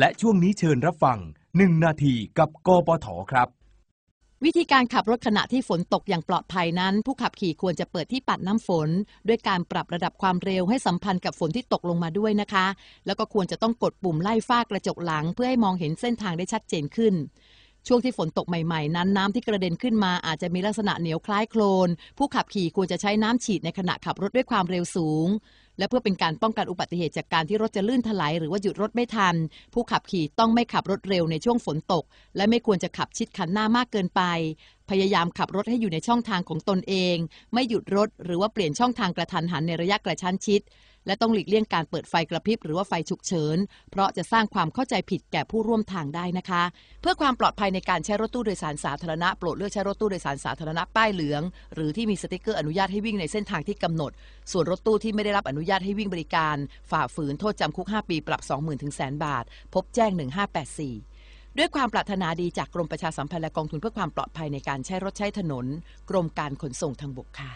และช่วงนี้เชิญรับฟัง 1 นาทีกับกปทครับ วิธีการขับรถขณะที่ฝนตกอย่างปลอดภัยนั้น ผู้ขับขี่ควรจะเปิดที่ปัดน้ำฝน ด้วยการปรับระดับความเร็วให้สัมพันธ์กับฝนที่ตกลงมาด้วยนะคะ แล้วก็ควรจะต้องกดปุ่มไล่ฟ้ากระจกหลัง เพื่อให้มองเห็นเส้นทางได้ชัดเจนขึ้นช่วงที่ฝนตกใหม่ๆ นั้นน้ำที่กระเด็นขึ้นมาอาจจะมีลักษณะเหนียวคล้ายโคลนผู้ขับขี่ควรจะใช้น้ำฉีดในขณะขับรถด้วยความเร็วสูง และเพื่อเป็นการป้องกันอุบัติเหตุจากการที่รถจะลื่นถลายหรือว่าหยุดรถไม่ทัน ผู้ขับขี่ต้องไม่ขับรถเร็วในช่วงฝนตก และไม่ควรจะขับชิดคันหน้ามากเกินไปพยายามขับรถให้อยู่ในช่องทางของตนเอง ไม่หยุดรถหรือว่าเปลี่ยนช่องทางกระทันหันในระยะกระชั้นชิดและต้องหลีกเลี่ยงการเปิดไฟกระพริบหรือว่าไฟฉุกเฉินเพราะจะสร้างความเข้าใจผิดแก่ผู้ร่วมทางได้นะคะ เพื่อความปลอดภัยในการใช้รถตู้โดยสารสาธารณะ โปรดเลือกใช้รถตู้โดยสารสาธารณะป้ายเหลืองหรือที่มีสติกเกอร์อนุญาตให้วิ่งในเส้นทางที่กำหนด ส่วนรถตู้ที่ไม่ได้รับอนุญาตให้วิ่งบริการ ฝ่าฝืนโทษจำคุก 5 ปีปรับ 20,000ถึงแสนบาท พบแจ้ง 1584ด้วยความปรารถนาดีจากกรมประชาสัมพันธ์และกองทุนเพื่อความปลอดภัยในการใช้รถใช้ถนน กรมการขนส่งทางบกค่ะ